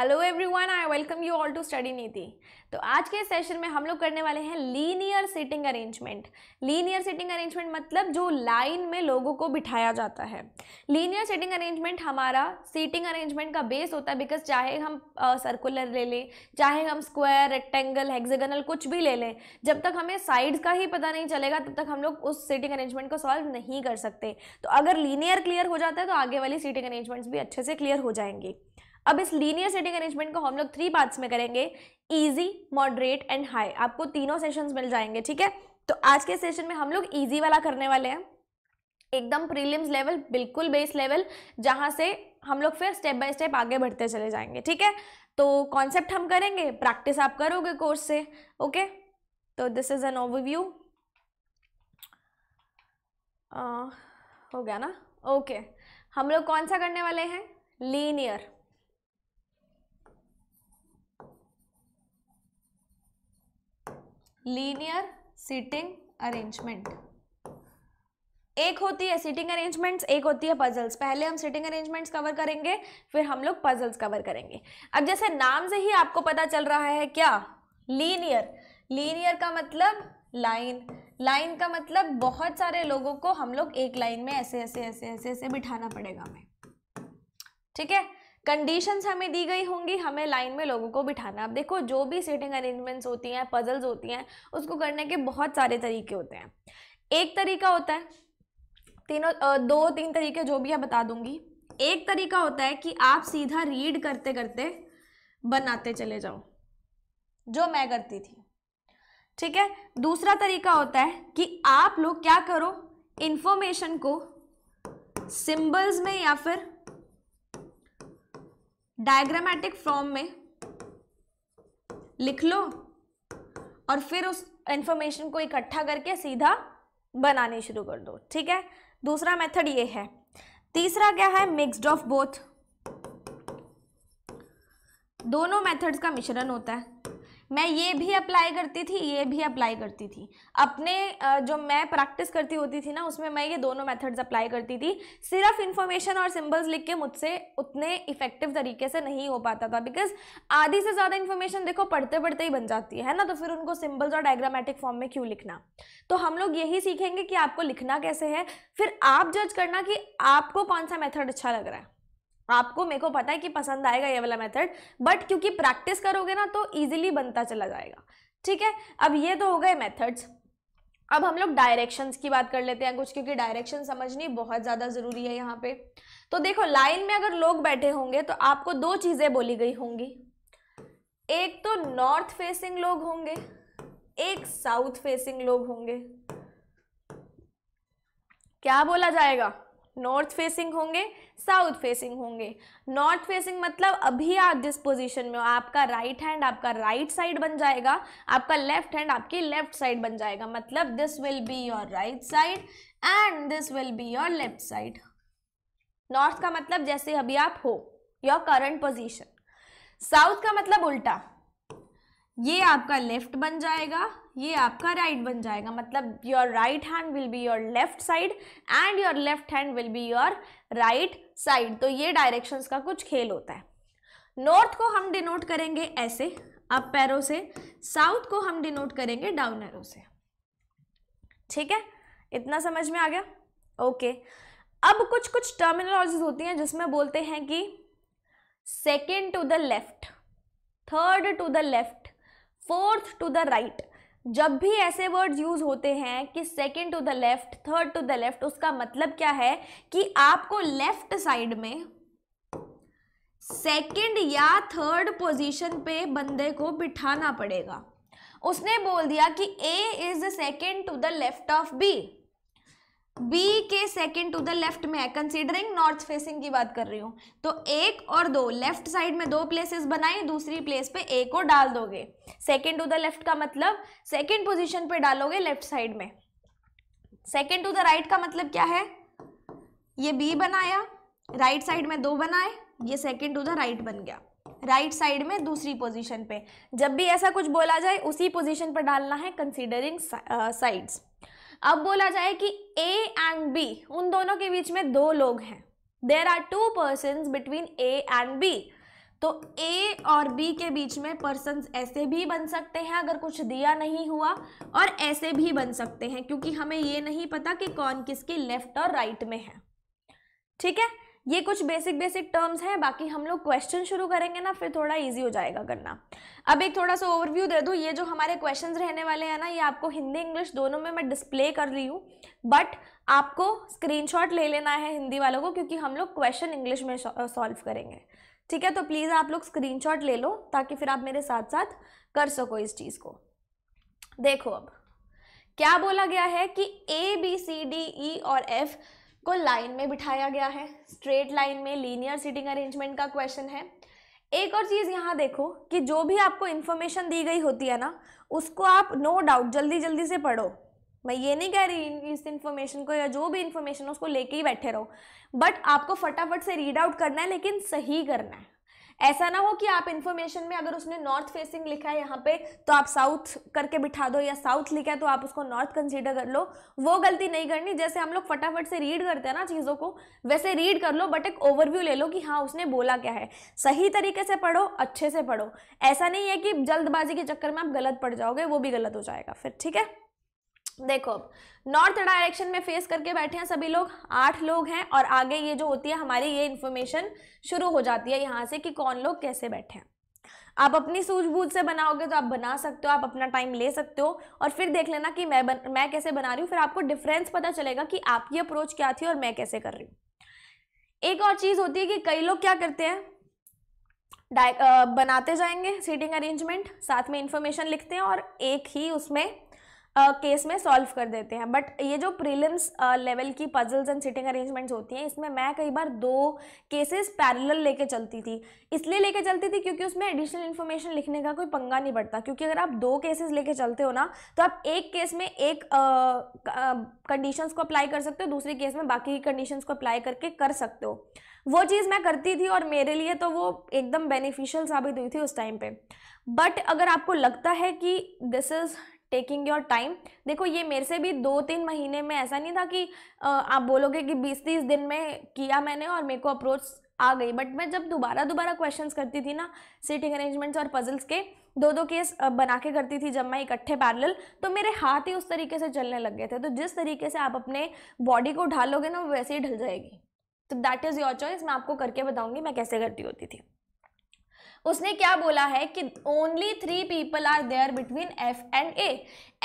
Hello everyone I welcome you all to study Niti तो आज के सेशन में हम लोग करने वाले हैं linear seating arrangement linear seating arrangement मतलब जो लाइन में लोगों को बिठाया जाता है लीनियर सीटिंग अरेंजमेंट हमारा सीटिंग अरेंजमेंट का बेस होता है बिकॉज चाहे हम सर्कुलर ले लें चाहे हम स्क्वायर रेक्टेंगल हेक्जेगनल कुछ भी ले लें जब तक हमें साइड्स का ही पता नहीं चलेगा तब तक हम लोग उस सीटिंग अरेंजमेंट को सॉल्व नहीं कर सकते तो अगर लीनियर क्लियर हो जाता है तो आगे वाली सीटिंग अरेंजमेंट्स भी अच्छे से क्लियर हो जाएंगी अब इस लीनियर सेटिंग अरेंजमेंट को हम लोग थ्री पार्ट्स में करेंगे इजी मॉडरेट एंड हाई आपको तीनों सेशंस मिल जाएंगे ठीक है तो आज के सेशन में हम लोग इजी वाला करने वाले हैं एकदम प्रीलिम्स लेवल बिल्कुल बेस लेवल जहाँ से हम लोग फिर स्टेप बाय स्टेप आगे बढ़ते चले जाएंगे ठीक है तो कॉन्सेप्ट हम करेंगे प्रैक्टिस आप करोगे कोर्स से ओके तो दिस इज़ एन ओवरव्यू हो गया ना ओके हम लोग कौन सा करने वाले हैं लीनियर लीनियर सीटिंग अरेंजमेंट एक होती है सीटिंग अरेंजमेंट्स एक होती है पजल्स पहले हम सीटिंग अरेंजमेंट्स कवर करेंगे फिर हम लोग पजल्स कवर करेंगे अब जैसे नाम से ही आपको पता चल रहा है क्या लीनियर लीनियर का मतलब लाइन लाइन का मतलब बहुत सारे लोगों को हम लोग एक लाइन में ऐसे ऐसे ऐसे ऐसे ऐसे बिठाना पड़ेगा हमें ठीक है कंडीशंस हमें दी गई होंगी हमें लाइन में लोगों को बिठाना अब देखो जो भी सीटिंग अरेंजमेंट्स होती हैं पजल्स होती हैं उसको करने के बहुत सारे तरीके होते हैं एक तरीका होता है तीनों दो तीन तरीके जो भी है बता दूंगी एक तरीका होता है कि आप सीधा रीड करते करते बनाते चले जाओ जो मैं करती थी ठीक है दूसरा तरीका होता है कि आप लोग क्या करो इन्फॉर्मेशन को सिंबल्स में या फिर डायग्रामेटिक फॉर्म में लिख लो और फिर उस इंफॉर्मेशन को इकट्ठा करके सीधा बनाने शुरू कर दो ठीक है दूसरा मेथड ये है तीसरा क्या है मिक्सड ऑफ बोथ दोनों मेथड्स का मिश्रण होता है मैं ये भी अप्लाई करती थी ये भी अप्लाई करती थी अपने जो मैं प्रैक्टिस करती होती थी ना उसमें मैं ये दोनों मेथड्स अप्लाई करती थी सिर्फ इन्फॉर्मेशन और सिंबल्स लिख के मुझसे उतने इफेक्टिव तरीके से नहीं हो पाता था बिकॉज आधी से ज़्यादा इन्फॉर्मेशन देखो पढ़ते पढ़ते ही बन जाती है, ना तो फिर उनको सिम्बल्स और डायग्रामेटिक फॉर्म में क्यों लिखना तो हम लोग यही सीखेंगे कि आपको लिखना कैसे है फिर आप जज करना कि आपको कौन सा मेथड अच्छा लग रहा है आपको मेरे को पता है कि पसंद आएगा ये वाला मेथड बट क्योंकि प्रैक्टिस करोगे ना तो ईजिली बनता चला जाएगा ठीक है अब ये तो हो गए मेथड्स अब हम लोग डायरेक्शंस की बात कर लेते हैं कुछ क्योंकि डायरेक्शन समझनी बहुत ज़्यादा ज़रूरी है यहाँ पे तो देखो लाइन में अगर लोग बैठे होंगे तो आपको दो चीज़ें बोली गई होंगी एक तो नॉर्थ फेसिंग लोग होंगे एक साउथ फेसिंग लोग होंगे क्या बोला जाएगा नॉर्थ फेसिंग होंगे साउथ फेसिंग होंगे नॉर्थ फेसिंग मतलब अभी आप जिस पोजीशन में हो आपका राइट हैंड आपका राइट साइड बन जाएगा आपका लेफ्ट हैंड आपकी लेफ्ट साइड बन जाएगा मतलब this will be your right side and this will be your left side north का मतलब जैसे अभी आप हो योर करंट पोजीशन साउथ का मतलब उल्टा ये आपका लेफ्ट बन जाएगा ये आपका राइट right बन जाएगा मतलब your right hand will be your left side and your left hand will be your right side तो ये डायरेक्शंस का कुछ खेल होता है नॉर्थ को हम डिनोट करेंगे ऐसे अप पैरों से साउथ को हम डिनोट करेंगे डाउन एरो से ठीक है इतना समझ में आ गया ओके अब कुछ कुछ टर्मिनोलॉजीज होती हैं जिसमें बोलते हैं कि second to the left third to the left fourth to the right जब भी ऐसे वर्ड्स यूज होते हैं कि second to the left third to the left उसका मतलब क्या है कि आपको लेफ्ट साइड में सेकेंड या थर्ड पोजीशन पे बंदे को बिठाना पड़ेगा उसने बोल दिया कि A is second to the left of B B के सेकंड टू द लेफ्ट में है कंसिडरिंग नॉर्थ फेसिंग की बात कर रही हूँ तो एक और दो लेफ्ट साइड में दो प्लेसेस बनाई दूसरी प्लेस पे ए को डाल दोगे सेकंड टू द लेफ्ट का मतलब सेकंड पोजीशन पे डालोगे लेफ्ट साइड में सेकंड टू द राइट का मतलब क्या है ये बी बनाया राइट right साइड में दो बनाए ये सेकेंड टू द राइट बन गया राइट right साइड में दूसरी पोजिशन पे जब भी ऐसा कुछ बोला जाए उसी पोजिशन पर डालना है कंसिडरिंग साइड्स अब बोला जाए कि ए एंड बी उन दोनों के बीच में दो लोग हैं there are two person between A and B तो ए और बी के बीच में पर्सन ऐसे भी बन सकते हैं अगर कुछ दिया नहीं हुआ और ऐसे भी बन सकते हैं क्योंकि हमें ये नहीं पता कि कौन किसके लेफ्ट और राइट right में है ठीक है ये कुछ बेसिक बेसिक टर्म्स हैं बाकी हम लोग क्वेश्चन शुरू करेंगे ना फिर थोड़ा इजी हो जाएगा करना अब एक थोड़ा सा ओवरव्यू दे दूँ ये जो हमारे क्वेश्चंस रहने वाले हैं ना ये आपको हिंदी इंग्लिश दोनों में मैं डिस्प्ले कर रही हूँ बट आपको स्क्रीनशॉट ले लेना है हिंदी वालों को क्योंकि हम लोग क्वेश्चन इंग्लिश में सॉल्व करेंगे ठीक है तो प्लीज़ आप लोग स्क्रीन ले लो ताकि फिर आप मेरे साथ साथ कर सको इस चीज़ को देखो अब क्या बोला गया है कि ए बी सी डी ई और एफ़ को लाइन में बिठाया गया है स्ट्रेट लाइन में लीनियर सीटिंग अरेंजमेंट का क्वेश्चन है एक और चीज़ यहाँ देखो कि जो भी आपको इन्फॉर्मेशन दी गई होती है ना उसको आप नो no डाउट जल्दी जल्दी से पढ़ो मैं ये नहीं कह रही इस इन्फॉर्मेशन को या जो भी इन्फॉर्मेशन है उसको लेके ही बैठे रहो बट आपको फटाफट से रीड आउट करना है लेकिन सही करना है ऐसा ना हो कि आप इन्फॉर्मेशन में अगर उसने नॉर्थ फेसिंग लिखा है यहाँ पे तो आप साउथ करके बिठा दो या साउथ लिखा है तो आप उसको नॉर्थ कंसीडर कर लो वो गलती नहीं करनी जैसे हम लोग फटाफट से रीड करते हैं ना चीज़ों को वैसे रीड कर लो बट एक ओवरव्यू ले लो कि हाँ उसने बोला क्या है सही तरीके से पढ़ो अच्छे से पढ़ो ऐसा नहीं है कि जल्दबाजी के चक्कर में आप गलत पढ़ जाओगे वो भी गलत हो जाएगा फिर ठीक है देखो नॉर्थ डायरेक्शन में फेस करके बैठे हैं सभी लोग आठ लोग हैं और आगे ये जो होती है हमारी ये इन्फॉर्मेशन शुरू हो जाती है यहाँ से कि कौन लोग कैसे बैठे हैं आप अपनी सूझबूझ से बनाओगे तो आप बना सकते हो आप अपना टाइम ले सकते हो और फिर देख लेना कि मैं बन, मैं कैसे बना रही हूँ फिर आपको डिफरेंस पता चलेगा कि आपकी अप्रोच क्या थी और मैं कैसे कर रही हूँ एक और चीज़ होती है कि कई लोग क्या करते हैं बनाते जाएंगे सीटिंग अरेंजमेंट साथ में इंफॉर्मेशन लिखते हैं और एक ही उसमें केस में सॉल्व कर देते हैं बट ये जो प्रीलिम्स लेवल की पजल्स एंड सिटिंग अरेंजमेंट्स होती हैं इसमें मैं कई बार दो केसेस पैरेलल लेके चलती थी इसलिए लेके चलती थी क्योंकि उसमें एडिशनल इन्फॉर्मेशन लिखने का कोई पंगा नहीं पड़ता क्योंकि अगर आप दो केसेस लेके चलते हो ना तो आप एक केस में एक कंडीशन uh, को अप्लाई कर सकते हो दूसरे केस में बाकी कंडीशन को अप्लाई करके कर सकते हो वो चीज़ मैं करती थी और मेरे लिए तो वो एकदम बेनिफिशियल साबित हुई थी उस टाइम पे बट अगर आपको लगता है कि this is taking your time देखो ये मेरे से भी दो तीन महीने में ऐसा नहीं था कि आप बोलोगे कि बीस तीस दिन में किया मैंने और मेरे को अप्रोच आ गई बट मैं जब दोबारा दोबारा क्वेश्चंस करती थी ना सीटिंग अरेंजमेंट्स और पजल्स के दो दो केस बना के करती थी जब मैं इकट्ठे पैरल तो मेरे हाथ ही उस तरीके से चलने लग गए थे तो जिस तरीके से आप अपने बॉडी को ढालोगे ना वैसे ही ढल जाएगी तो दैट इज़ योर चॉइस मैं आपको करके बताऊंगी मैं कैसे करती होती थी उसने क्या बोला है कि only three people are there between F and A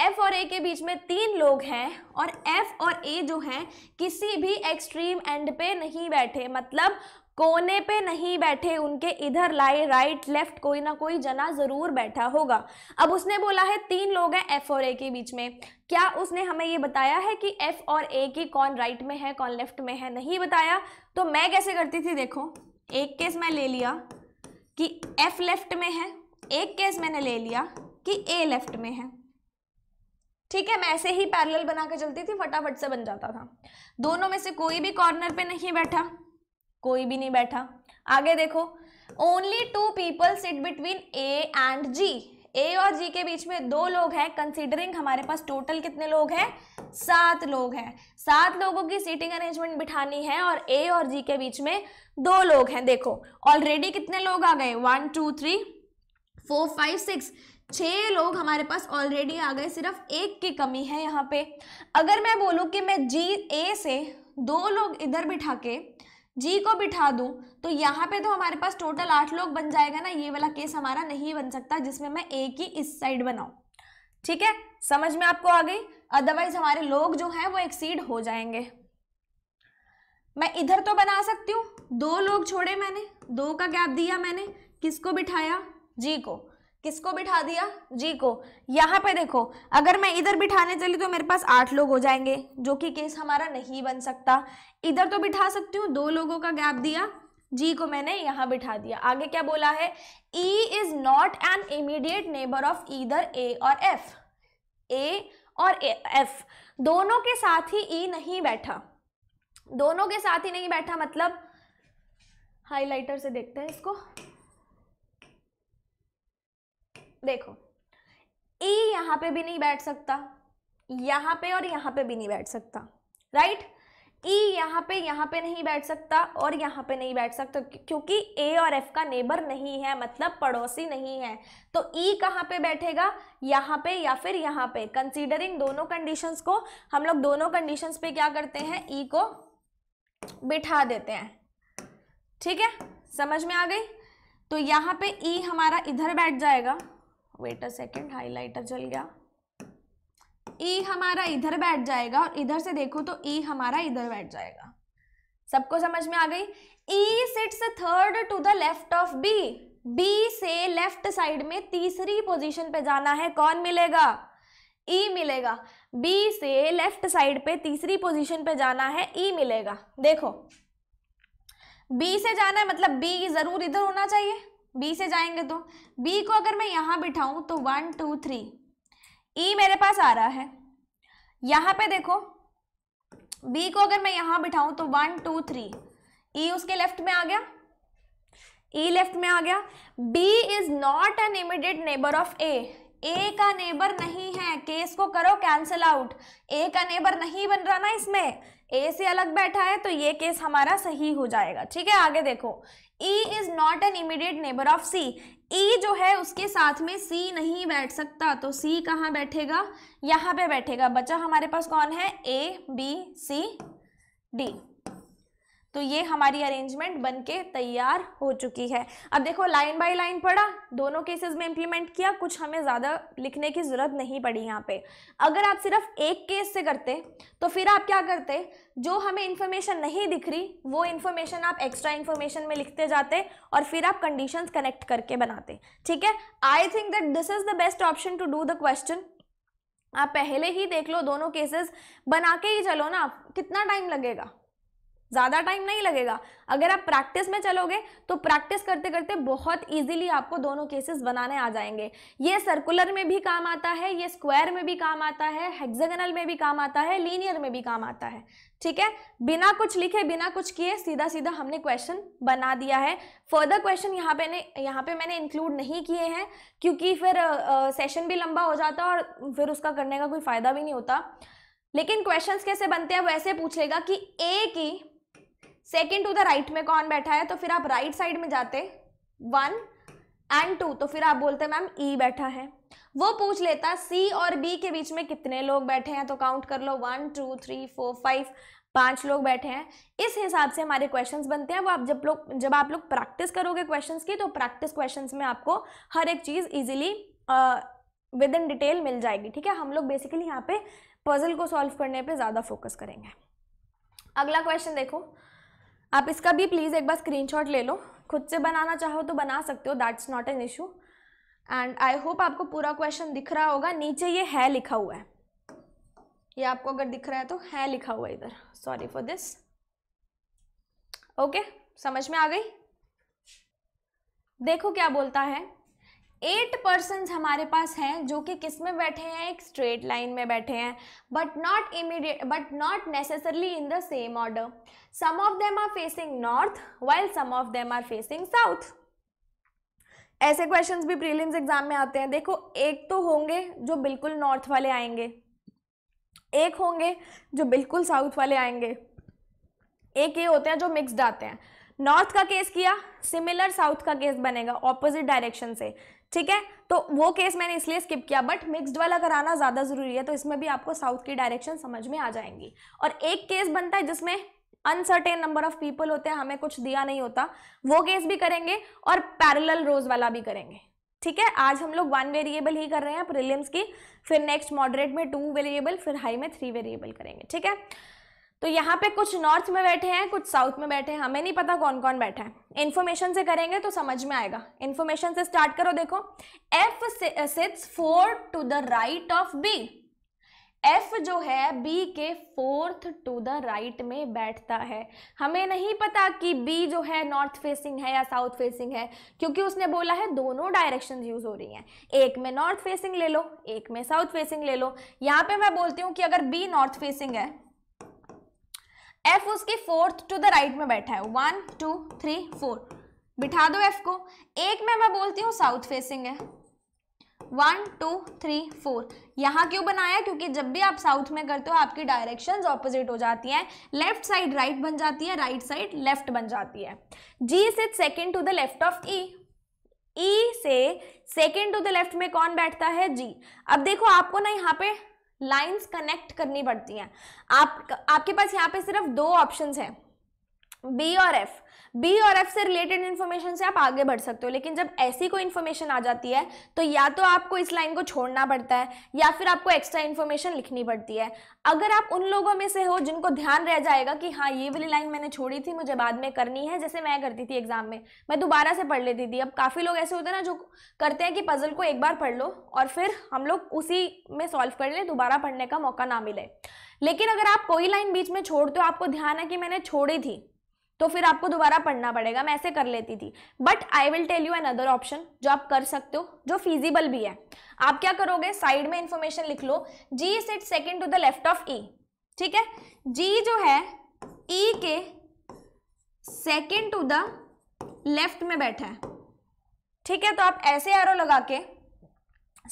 F और ए के बीच में तीन लोग हैं और एफ और ए जो हैं किसी भी एक्सट्रीम एंड पे नहीं बैठे मतलब कोने पे नहीं बैठे उनके इधर लाए राइट लेफ्ट कोई ना कोई जना ज़रूर बैठा होगा अब उसने बोला है तीन लोग हैं एफ और ए के बीच में क्या उसने हमें ये बताया है कि एफ और ए की कौन राइट में है कौन लेफ्ट में है नहीं बताया तो मैं कैसे करती थी देखो एक केस मैं ले लिया कि एफ लेफ्ट में है एक केस मैंने ले लिया कि ए लेफ्ट में है ठीक है मैं ऐसे ही पैरेलल बना के चलती थी फटाफट से बन जाता था दोनों में से कोई भी कॉर्नर पे नहीं बैठा कोई भी नहीं बैठा आगे देखो only two people sit between A and G A और जी के बीच में दो लोग हैं कंसीडरिंग हमारे पास टोटल कितने लोग हैं सात लोग हैं सात लोगों की सीटिंग अरेंजमेंट बिठानी है और ए और जी के बीच में दो लोग हैं देखो ऑलरेडी कितने लोग आ गए one two three four five six छह लोग हमारे पास ऑलरेडी आ गए सिर्फ एक की कमी है यहाँ पे अगर मैं बोलूँ कि मैं जी ए से दो लोग इधर बिठा के जी को बिठा दूं तो यहाँ पे तो हमारे पास टोटल आठ लोग बन जाएगा ना ये वाला केस हमारा नहीं बन सकता जिसमें मैं एक ही इस साइड बनाऊं ठीक है समझ में आपको आ गई अदरवाइज हमारे लोग जो हैं वो एक्सीड हो जाएंगे मैं इधर तो बना सकती हूँ दो लोग छोड़े मैंने दो का गैप दिया मैंने किसको बिठाया जी को किसको बिठा दिया जी को यहाँ पे देखो अगर मैं इधर बिठाने चली तो मेरे पास आठ लोग हो जाएंगे जो कि केस हमारा नहीं बन सकता इधर तो बिठा सकती हूँ दो लोगों का गैप दिया जी को मैंने यहाँ बिठा दिया आगे क्या बोला है E is not an immediate neighbour of either A और एफ ए और एफ दोनों के साथ ही ई e नहीं बैठा दोनों के साथ ही नहीं बैठा मतलब हाईलाइटर से देखते हैं इसको देखो ए यहाँ पे भी नहीं बैठ सकता यहाँ पे और यहाँ पे भी नहीं बैठ सकता राइट ई e यहाँ पे यहाँ पे नहीं बैठ सकता और यहाँ पे नहीं बैठ सकता क्योंकि ए और एफ का नेबर नहीं है मतलब पड़ोसी नहीं है तो ई e कहाँ पे बैठेगा यहाँ पे या फिर यहाँ पे कंसीडरिंग दोनों कंडीशंस को हम लोग दोनों कंडीशंस पे क्या करते हैं ई e को बिठा देते हैं ठीक है समझ में आ गई तो यहाँ पे ई e हमारा इधर बैठ जाएगा वेट अ सेकेंड हाईलाइटर जल गया ई e हमारा इधर बैठ जाएगा और इधर से देखो तो ई e हमारा इधर बैठ जाएगा सबको समझ में आ गई E sits third to the left of B B से लेफ्ट साइड में तीसरी पोजीशन पे जाना है कौन मिलेगा ई e मिलेगा बी से लेफ्ट साइड पे तीसरी पोजीशन पे जाना है ई e मिलेगा देखो बी से जाना है मतलब बी जरूर इधर होना चाहिए बी से जाएंगे तो बी को अगर मैं यहाँ बिठाऊँ तो one two three E e मेरे पास आ रहा है यहाँ पे देखो बी को अगर मैं यहाँ बिठाऊँ तो one two three E e उसके लेफ्ट में आ गया ई e लेफ्ट में आ गया B is not an immediate neighbour of A A का नेबर नहीं है केस को करो कैंसिल आउट ए का नेबर नहीं बन रहा ना इसमें ए से अलग बैठा है तो ये केस हमारा सही हो जाएगा ठीक है आगे देखो E is not an immediate neighbour of C E जो है उसके साथ में सी नहीं बैठ सकता तो सी कहाँ बैठेगा यहाँ पे बैठेगा बच्चा हमारे पास कौन है ए बी सी डी तो ये हमारी अरेंजमेंट बन के तैयार हो चुकी है अब देखो लाइन बाय लाइन पढ़ा दोनों केसेस में इम्प्लीमेंट किया कुछ हमें ज़्यादा लिखने की ज़रूरत नहीं पड़ी यहाँ पे अगर आप सिर्फ एक केस से करते तो फिर आप क्या करते जो हमें इन्फॉर्मेशन नहीं दिख रही वो इन्फॉर्मेशन आप एक्स्ट्रा इन्फॉर्मेशन में लिखते जाते और फिर आप कंडीशंस कनेक्ट करके बनाते ठीक है I think that this is the best option to do the question आप पहले ही देख लो दोनों केसेस बना के ही चलो ना कितना टाइम लगेगा ज़्यादा टाइम नहीं लगेगा अगर आप प्रैक्टिस में चलोगे तो प्रैक्टिस करते करते बहुत इजीली आपको दोनों केसेस बनाने आ जाएंगे ये सर्कुलर में भी काम आता है ये स्क्वायर में भी काम आता है हेक्सागोनल में भी काम आता है लीनियर में भी काम आता है ठीक है बिना कुछ लिखे बिना कुछ किए सीधा सीधा हमने क्वेश्चन बना दिया है फर्दर क्वेश्चन यहाँ पे यहाँ पे मैंने इंक्लूड नहीं किए हैं क्योंकि फिर सेशन भी लंबा हो जाता और फिर उसका करने का कोई फ़ायदा भी नहीं होता लेकिन क्वेश्चंस कैसे बनते हैं वैसे पूछेगा कि ए की सेकेंड टू द राइट में कौन बैठा है तो फिर आप राइट right साइड में जाते वन एंड टू तो फिर आप बोलते मैम ई e बैठा है वो पूछ लेता सी और बी के बीच में कितने लोग बैठे हैं तो काउंट कर लो one two three four five पांच लोग बैठे हैं इस हिसाब से हमारे क्वेश्चंस बनते हैं वो आप जब लोग जब आप लोग प्रैक्टिस करोगे क्वेश्चंस की तो प्रैक्टिस क्वेश्चंस में आपको हर एक चीज़ इजीली विद इन डिटेल मिल जाएगी ठीक है हम लोग बेसिकली यहाँ पे पजल को सॉल्व करने पे ज़्यादा फोकस करेंगे अगला क्वेश्चन देखो आप इसका भी प्लीज़ एक बार स्क्रीनशॉट ले लो खुद से बनाना चाहो तो बना सकते हो that's not an issue and I hope आपको पूरा क्वेश्चन दिख रहा होगा नीचे ये है लिखा हुआ है ये आपको अगर दिख रहा है तो है लिखा हुआ इधर सॉरी फॉर दिस ओके समझ में आ गई देखो क्या बोलता है एट पर्सन हमारे पास हैं जो कि किस में बैठे हैं एक स्ट्रेट लाइन में बैठे हैं but not immediate but not necessarily in the same order some of them are facing north while some of them are facing south ऐसे क्वेश्चंस भी प्रीलिम्स एग्जाम में आते हैं देखो एक तो होंगे जो बिल्कुल नॉर्थ वाले आएंगे एक होंगे जो बिल्कुल साउथ वाले आएंगे एक ये होते हैं जो मिक्सड आते हैं नॉर्थ का केस किया सिमिलर साउथ का केस बनेगा ऑपोजिट डायरेक्शन से ठीक है तो वो केस मैंने इसलिए स्किप किया बट मिक्सड वाला कराना ज़्यादा ज़रूरी है तो इसमें भी आपको साउथ की डायरेक्शन समझ में आ जाएंगी और एक केस बनता है जिसमें अनसर्टेन नंबर ऑफ पीपल होते हैं हमें कुछ दिया नहीं होता वो केस भी करेंगे और पैरेलल रोज वाला भी करेंगे ठीक है आज हम लोग वन वेरिएबल ही कर रहे हैं प्रिलियम्स की फिर नेक्स्ट मॉडरेट में टू वेरिएबल फिर हाई में थ्री वेरिएबल करेंगे ठीक है तो यहाँ पे कुछ नॉर्थ में बैठे हैं कुछ साउथ में बैठे हैं हमें नहीं पता कौन कौन बैठा है इन्फॉर्मेशन से करेंगे तो समझ में आएगा इन्फॉर्मेशन से स्टार्ट करो देखो F sits four to the right of B F जो है बी के फोर्थ टू द राइट में बैठता है हमें नहीं पता कि बी जो है नॉर्थ फेसिंग है या साउथ फेसिंग है क्योंकि उसने बोला है दोनों डायरेक्शन यूज हो रही हैं एक में नॉर्थ फेसिंग ले लो एक में साउथ फेसिंग ले लो यहाँ पे मैं बोलती हूँ कि अगर बी नॉर्थ फेसिंग है एफ उसके फोर्थ टू द राइट में बैठा है वन टू थ्री फोर बिठा दो एफ को एक में मैं बोलती हूँ साउथ फेसिंग है वन टू थ्री फोर यहाँ क्यों बनाया क्योंकि जब भी आप साउथ में करते हो आपकी डायरेक्शंस ऑपोजिट हो जाती हैं लेफ्ट साइड राइट बन जाती है राइट साइड लेफ्ट बन जाती है जी e। e से second to the left of E E से सेकेंड टू द लेफ्ट में कौन बैठता है जी अब देखो आपको ना यहाँ पे लाइंस कनेक्ट करनी पड़ती हैं आप आपके पास यहाँ पे सिर्फ दो ऑप्शंस हैं बी और एफ बी और एफ से रिलेटेड इन्फॉर्मेशन से आप आगे बढ़ सकते हो लेकिन जब ऐसी कोई इन्फॉर्मेशन आ जाती है तो या तो आपको इस लाइन को छोड़ना पड़ता है या फिर आपको एक्स्ट्रा इन्फॉर्मेशन लिखनी पड़ती है अगर आप उन लोगों में से हो जिनको ध्यान रह जाएगा कि हाँ ये वाली लाइन मैंने छोड़ी थी मुझे बाद में करनी है जैसे मैं करती थी एग्जाम में मैं दोबारा से पढ़ लेती थी अब काफ़ी लोग ऐसे होते हैं ना जो करते हैं कि पजल को एक बार पढ़ लो और फिर हम लोग उसी में सॉल्व कर लें दोबारा पढ़ने का मौका ना मिले लेकिन अगर आप कोई लाइन बीच में छोड़ते हो आपको ध्यान है कि मैंने छोड़ी थी तो फिर आपको दोबारा पढ़ना पड़ेगा मैं ऐसे कर लेती थी but I will tell you another option जो आप कर सकते हो जो फिजिबल भी है आप क्या करोगे साइड में इंफॉर्मेशन लिख लो G sit second to the left of E ठीक है जी जो है ई e के सेकेंड टू द लेफ्ट में बैठा है ठीक है तो आप ऐसे एरो लगा के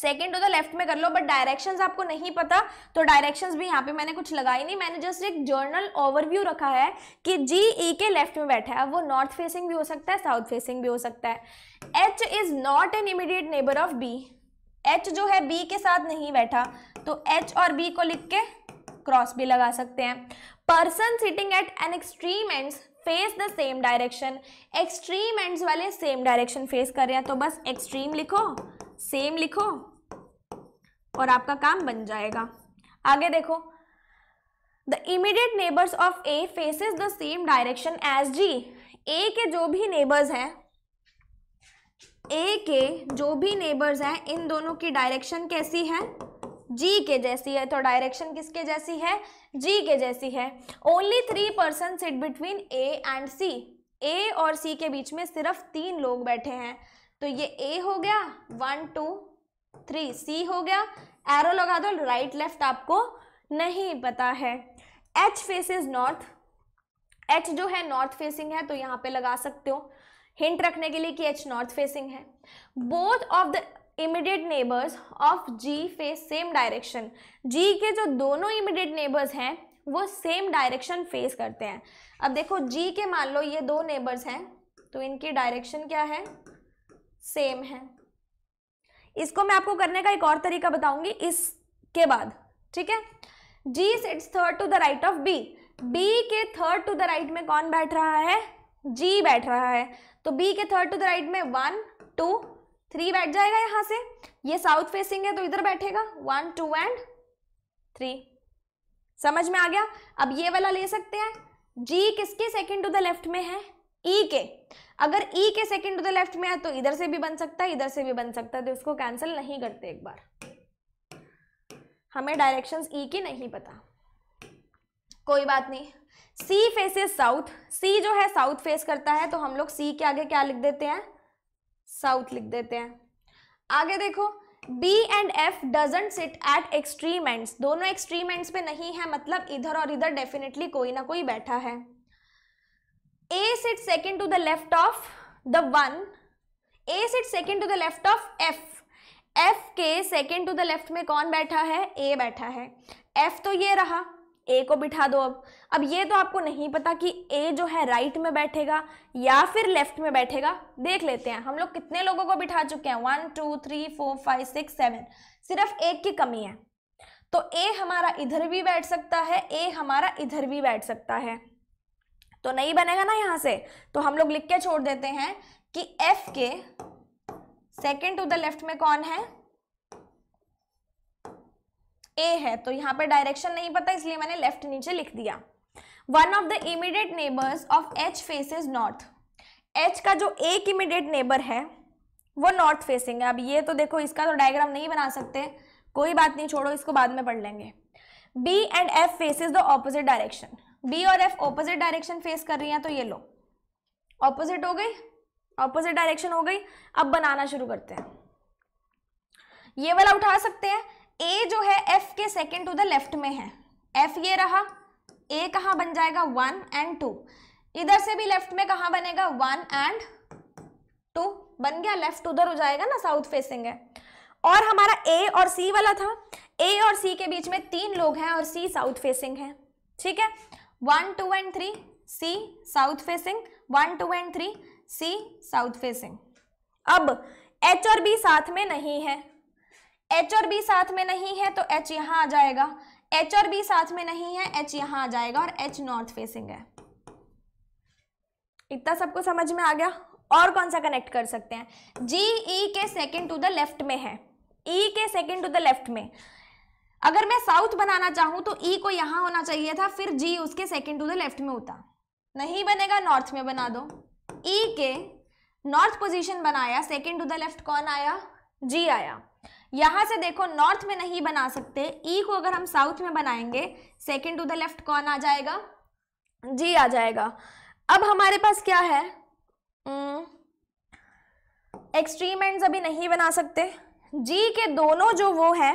सेकेंड उधर लेफ्ट में कर लो बट डायरेक्शंस आपको नहीं पता तो डायरेक्शंस भी यहाँ पे मैंने कुछ लगाई नहीं मैंने जस्ट एक जर्नल ओवरव्यू रखा है कि जी ई e के लेफ्ट में बैठा है वो नॉर्थ फेसिंग भी हो सकता है साउथ फेसिंग भी हो सकता है H is not an immediate neighbour of B H जो है बी के साथ नहीं बैठा तो एच और बी को लिख के क्रॉस भी लगा सकते हैं person sitting at an extreme end face the same direction extreme ends वाले सेम डायरेक्शन फेस कर रहे हैं तो बस एक्सट्रीम लिखो सेम लिखो और आपका काम बन जाएगा आगे देखो the immediate neighbours of A faces the same direction as G A के जो भी नेबर्स हैं ए के जो भी नेबर्स हैं इन दोनों की डायरेक्शन कैसी है जी के जैसी है तो डायरेक्शन किसके जैसी है जी के जैसी है only three person sit between A and C A और सी के बीच में सिर्फ तीन लोग बैठे हैं तो ये ए हो गया वन टू थ्री सी हो गया एरो लगा दो राइट लेफ्ट आपको नहीं पता है एच फेसिस नॉर्थ एच जो है नॉर्थ फेसिंग है तो यहाँ पे लगा सकते हो हिंट रखने के लिए कि एच नॉर्थ फेसिंग है both of the immediate neighbours of G face same direction G के जो दोनों इमिडिएट नेबर्स हैं वो सेम डायरेक्शन फेस करते हैं अब देखो जी के मान लो ये दो नेबर्स हैं तो इनकी डायरेक्शन क्या है सेम है इसको मैं आपको करने का एक और तरीका बताऊंगी इसके बाद ठीक है G sits third to the right of B B के थर्ड टू द राइट में कौन बैठ रहा है जी बैठ रहा है तो बी के थर्ड टू द राइट में वन टू थ्री बैठ जाएगा यहां से ये साउथ फेसिंग है तो इधर बैठेगा वन टू एंड थ्री समझ में आ गया अब ये वाला ले सकते हैं जी किसके सेकंड टू द लेफ्ट में है ई e के अगर ई e के सेकेंड टू द लेफ्ट में है तो इधर से भी बन सकता है इधर से भी बन सकता है तो उसको कैंसिल नहीं करते एक बार हमें डायरेक्शन ई e की नहीं पता कोई बात नहीं सी फेसेस साउथ सी जो है साउथ फेस करता है तो हम लोग सी के आगे क्या लिख देते हैं साउथ लिख देते हैं आगे देखो B and F doesn't sit at extreme ends दोनों एक्सट्रीम एंड्स पे नहीं है मतलब इधर और इधर डेफिनेटली कोई ना कोई बैठा है a sit second to the left of the one a sit second to the left of f f के second to the लेफ्ट में कौन बैठा है a बैठा है f तो ये रहा a को बिठा दो अब अब ये तो आपको नहीं पता कि a जो है राइट में बैठेगा या फिर लेफ्ट में बैठेगा देख लेते हैं हम लोग कितने लोगों को बिठा चुके हैं one two three four five six seven सिर्फ एक की कमी है तो ए हमारा इधर भी बैठ सकता है ए हमारा इधर भी बैठ सकता है तो नहीं बनेगा ना यहाँ से तो हम लोग लिख के छोड़ देते हैं कि एफ के सेकेंड टू द लेफ्ट में कौन है ए है तो यहाँ पर डायरेक्शन नहीं पता इसलिए मैंने लेफ्ट नीचे लिख दिया one of the immediate neighbours of H faces north H का जो एक इमीडिएट नेबर है वो नॉर्थ फेसिंग है अब ये तो देखो इसका तो डायग्राम नहीं बना सकते कोई बात नहीं छोड़ो इसको बाद में पढ़ लेंगे B and F faces the opposite direction B और एफ ऑपोजिट डायरेक्शन फेस कर रही हैं तो ये लो ऑपोजिट हो गई ऑपोजिट डायरेक्शन हो गई अब बनाना शुरू करते हैं ये वाला उठा सकते हैं ए जो है एफ के सेकेंड टू द लेफ्ट में है एफ ये रहा ए कहाँ बन जाएगा वन एंड टू इधर से भी लेफ्ट में कहाँ बनेगा वन एंड टू बन गया लेफ्ट उधर हो जाएगा ना साउथ फेसिंग है और हमारा ए और सी वाला था ए और सी के बीच में तीन लोग हैं और सी साउथ फेसिंग है ठीक है one two and three C south facing one two and three C south facing अब एच और बी साथ में नहीं है एच और बी साथ में नहीं है तो एच यहाँ आ जाएगा एच और बी साथ में नहीं है एच यहाँ आ जाएगा और एच नॉर्थ फेसिंग है इतना सबको समझ में आ गया और कौन सा कनेक्ट कर सकते हैं जी ई के सेकेंड टू द लेफ्ट में है ई e के सेकेंड टू द लेफ्ट में अगर मैं साउथ बनाना चाहूँ तो ई e को यहां होना चाहिए था फिर जी उसके सेकेंड टू द लेफ्ट में होता नहीं बनेगा नॉर्थ में बना दो ई e के नॉर्थ पोजीशन बनाया सेकेंड टू द लेफ्ट कौन आया जी आया यहां से देखो नॉर्थ में नहीं बना सकते ई e को अगर हम साउथ में बनाएंगे सेकेंड टू द लेफ्ट कौन आ जाएगा जी आ जाएगा अब हमारे पास क्या है एक्सट्रीम hmm, एंड्स अभी नहीं बना सकते जी के दोनों जो वो हैं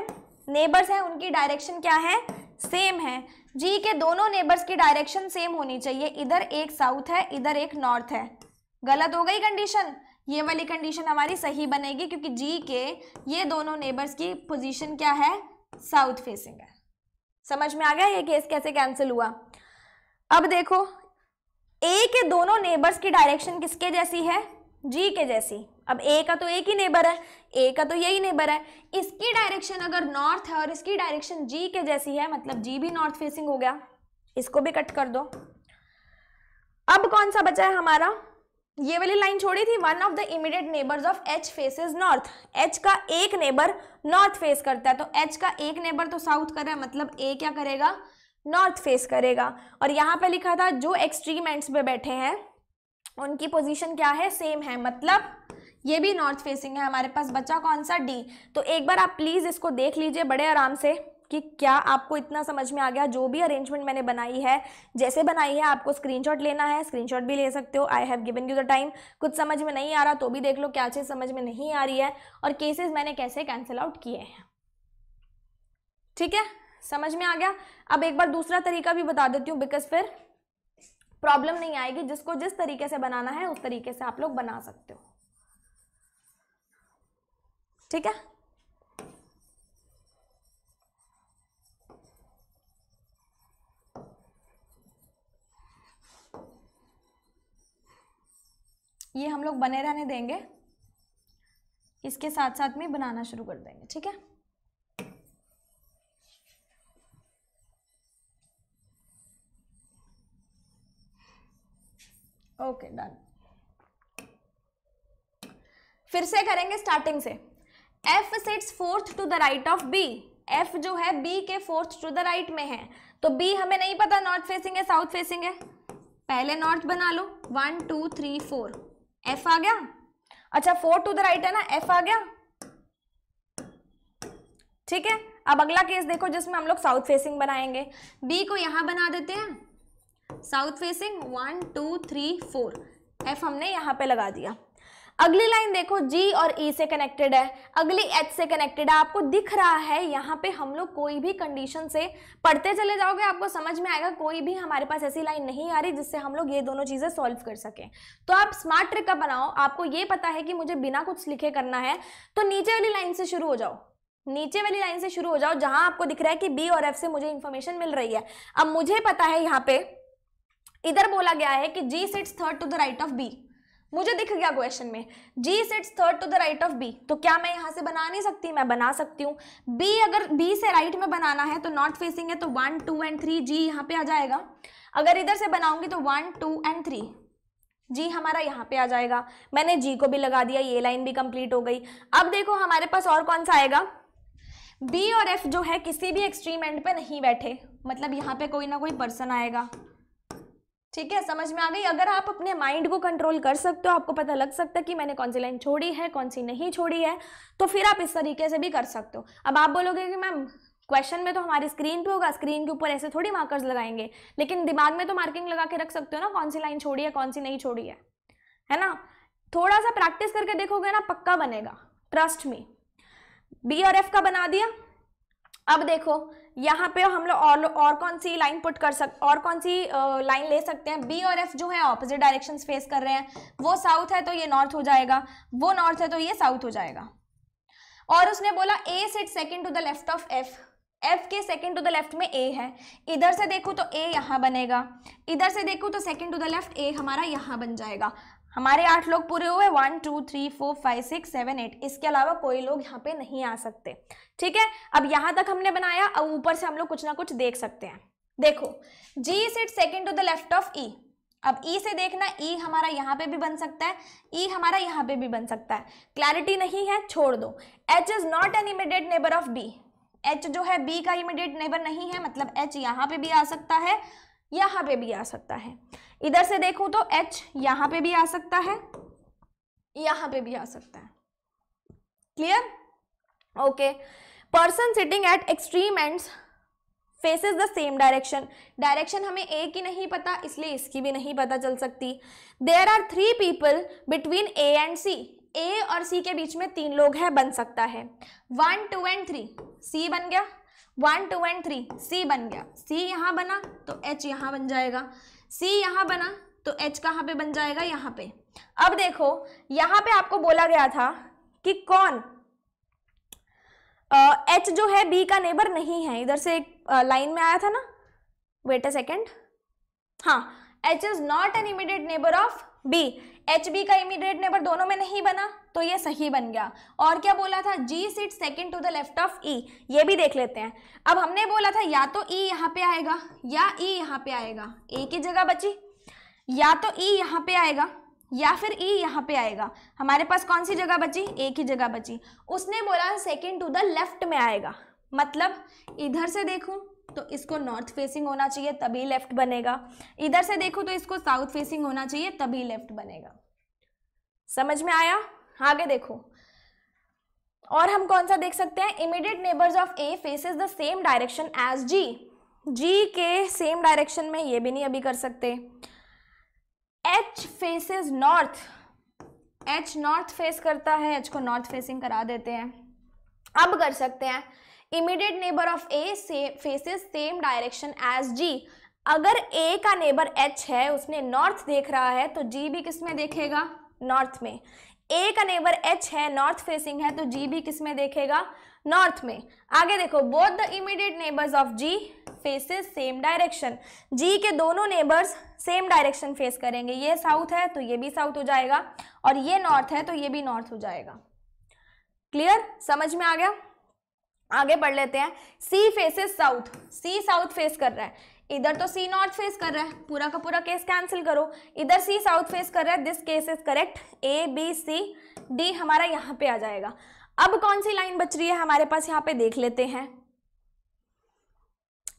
नेबर्स हैं उनकी डायरेक्शन क्या है सेम है जी के दोनों नेबर्स की डायरेक्शन सेम होनी चाहिए इधर एक साउथ है इधर एक नॉर्थ है गलत हो गई कंडीशन ये वाली कंडीशन हमारी सही बनेगी क्योंकि जी के ये दोनों नेबर्स की पोजीशन क्या है साउथ फेसिंग है समझ में आ गया ये केस कैसे कैंसिल हुआ अब देखो ए के दोनों नेबर्स की डायरेक्शन किसके जैसी है जी के जैसी अब ए का तो एक ही नेबर है ए का तो यही नेबर है इसकी डायरेक्शन अगर नॉर्थ है और इसकी डायरेक्शन जी के जैसी है मतलब जी भी नॉर्थ फेसिंग हो गया इसको भी कट कर दो अब कौन सा बचा है हमारा ये वाली लाइन छोड़ी थी one of the immediate neighbours of H faces north H का एक नेबर नॉर्थ फेस करता है तो एच का एक नेबर तो साउथ कर रहा है मतलब ए क्या करेगा नॉर्थ फेस करेगा और यहाँ पे लिखा था जो एक्सट्रीम एंड्स पे बैठे हैं उनकी पोजीशन क्या है सेम है मतलब ये भी नॉर्थ फेसिंग है हमारे पास बचा कौन सा डी तो एक बार आप प्लीज़ इसको देख लीजिए बड़े आराम से कि क्या आपको इतना समझ में आ गया जो भी अरेंजमेंट मैंने बनाई है जैसे बनाई है आपको स्क्रीनशॉट लेना है स्क्रीनशॉट भी ले सकते हो I have given you the time कुछ समझ में नहीं आ रहा तो भी देख लो क्या चीज़ समझ में नहीं आ रही है और केसेस मैंने कैसे कैंसिल आउट किए हैं ठीक है समझ में आ गया अब एक बार दूसरा तरीका भी बता देती हूँ बिकॉज फिर प्रॉब्लम नहीं आएगी जिसको जिस तरीके से बनाना है उस तरीके से आप लोग बना सकते हो ठीक है ये हम लोग बने रहने देंगे इसके साथ साथ में बनाना शुरू कर देंगे ठीक है ओके डन फिर से करेंगे स्टार्टिंग से F sits fourth to the right of B F जो है बी के फोर्थ टू द राइट में है तो बी हमें नहीं पता नॉर्थ फेसिंग है साउथ फेसिंग है पहले नॉर्थ बना लो one two three four F आ गया अच्छा फोर टू द राइट है ना एफ आ गया ठीक है अब अगला केस देखो जिसमें हम लोग साउथ फेसिंग बनाएंगे बी को यहां बना देते हैं south facing one two three four F हमने यहां पे लगा दिया अगली लाइन देखो जी और ई e से कनेक्टेड है अगली एच से कनेक्टेड है आपको दिख रहा है यहाँ पे हम लोग कोई भी कंडीशन से पढ़ते चले जाओगे आपको समझ में आएगा कोई भी हमारे पास ऐसी लाइन नहीं आ रही जिससे हम लोग ये दोनों चीज़ें सॉल्व कर सके तो आप स्मार्ट ट्रिक का बनाओ आपको ये पता है कि मुझे बिना कुछ लिखे करना है तो नीचे वाली लाइन से शुरू हो जाओ नीचे वाली लाइन से शुरू हो जाओ जहां आपको दिख रहा है कि बी और एफ से मुझे इन्फॉर्मेशन मिल रही है अब मुझे पता है यहाँ पे इधर बोला गया है कि G sits third to the right of B मुझे दिख गया क्वेश्चन में G sits third to the right of B तो क्या मैं यहाँ से बना नहीं सकती मैं बना सकती हूँ बी अगर बी से राइट right में बनाना है तो नॉट फेसिंग है तो one two and three G यहाँ पे आ जाएगा अगर इधर से बनाऊंगी तो one two and three G हमारा यहाँ पे आ जाएगा मैंने जी को भी लगा दिया ये लाइन भी कंप्लीट हो गई अब देखो हमारे पास और कौन सा आएगा बी और एफ जो है किसी भी एक्सट्रीम एंड पे नहीं बैठे मतलब यहाँ पे कोई ना कोई पर्सन आएगा ठीक है समझ में आ गई अगर आप अपने माइंड को कंट्रोल कर सकते हो आपको पता लग सकता है कि मैंने कौन सी लाइन छोड़ी है कौन सी नहीं छोड़ी है तो फिर आप इस तरीके से भी कर सकते हो अब आप बोलोगे कि मैम क्वेश्चन में तो हमारी स्क्रीन पे होगा स्क्रीन के ऊपर ऐसे थोड़ी मार्कर्स लगाएंगे लेकिन दिमाग में तो मार्किंग लगा के रख सकते हो ना कौन सी लाइन छोड़ी है कौन सी नहीं छोड़ी है है ना थोड़ा सा प्रैक्टिस करके देखोगे ना पक्का बनेगा ट्रस्ट मी बी और एफ का बना दिया अब देखो यहाँ पे हम लोग और और कौन सी लाइन पुट कर सकते और कौन सी लाइन ले सकते हैं बी और एफ जो है ऑपोजिट डायरेक्शन फेस कर रहे हैं वो साउथ है तो ये नॉर्थ हो जाएगा वो नॉर्थ है तो ये साउथ हो जाएगा और उसने बोला A sat second to the left of F F के सेकेंड टू द लेफ्ट में ए है इधर से देखो तो ए यहाँ बनेगा इधर से देखो तो second to the left A हमारा यहाँ बन जाएगा हमारे आठ लोग पूरे हुए one two three four five six seven eight इसके अलावा कोई लोग यहाँ पे नहीं आ सकते ठीक है अब यहाँ तक हमने बनाया अब ऊपर से हम लोग कुछ ना कुछ देख सकते हैं देखो G sit second to the left of E अब ई e से देखना ई e हमारा यहाँ पे भी बन सकता है ई e हमारा यहाँ पे भी बन सकता है क्लैरिटी नहीं है छोड़ दो H is not an immediate neighbour of B H जो है बी का इमीडिएट नेबर नहीं है मतलब एच यहाँ पे भी आ सकता है यहाँ पे भी आ सकता है इधर से देखो तो एच यहाँ पे भी आ सकता है यहाँ पे भी आ सकता है clear okay person sitting at extreme end faces the same direction direction हमें ए की नहीं पता इसलिए इसकी भी नहीं पता चल सकती there are three people between A and C A और सी के बीच में तीन लोग हैं बन सकता है one two and three C बन गया one two and three C बन गया सी यहाँ बना तो एच यहाँ बन जाएगा सी यहाँ बना तो एच कहाँ पे बन जाएगा यहाँ पे अब देखो यहाँ पे आपको बोला गया था कि कौन एच uh, जो है बी का नेबर नहीं है इधर से एक लाइन uh, में आया था ना वेट अ सेकेंड हाँ H is not an immediate neighbour of B H B का इमीडिएट नेबर दोनों में नहीं बना तो ये सही बन गया और क्या बोला था G sit second to the left of E ये भी देख लेते हैं अब हमने बोला था या तो ई e यहाँ पे आएगा या ई e यहाँ पे आएगा ए की जगह बची या तो ई e यहाँ पे आएगा या फिर ई e यहाँ पे आएगा हमारे पास कौन सी जगह बची ए की जगह बची उसने बोला सेकेंड टू द लेफ्ट में आएगा मतलब इधर से देखूं तो इसको नॉर्थ फेसिंग होना चाहिए तभी लेफ्ट बनेगा इधर से देखूं तो इसको साउथ फेसिंग होना चाहिए तभी लेफ्ट बनेगा समझ में आया आगे देखो और हम कौन सा देख सकते हैं immediate neighbours of A faces the same direction as G G के सेम डायरेक्शन में ये भी नहीं अभी कर सकते H faces north H north face करता है एच को नॉर्थ फेसिंग करा देते हैं अब कर सकते हैं immediate neighbour of A faces same direction as G अगर ए का नेबर एच है उसने नॉर्थ देख रहा है तो जी भी किस में देखेगा नॉर्थ में ए का नेबर एच है नॉर्थ फेसिंग है तो जी भी किस में देखेगा नॉर्थ में आगे देखो both the immediate neighbours of G faces same direction G के दोनों नेबर्स सेम डायरेक्शन फेस करेंगे ये साउथ है तो ये भी साउथ हो जाएगा और ये नॉर्थ है तो ये भी नॉर्थ हो जाएगा क्लियर समझ में आ गया आगे पढ़ लेते हैं C faces south C south face कर रहा है इधर तो सी नॉर्थ फेस कर रहा है पूरा का पूरा केस कैंसिल करो इधर सी साउथ फेस कर रहा है this case is correct A B C D हमारा यहाँ पे आ जाएगा अब कौन सी लाइन बच रही है हमारे पास यहाँ पे देख लेते हैं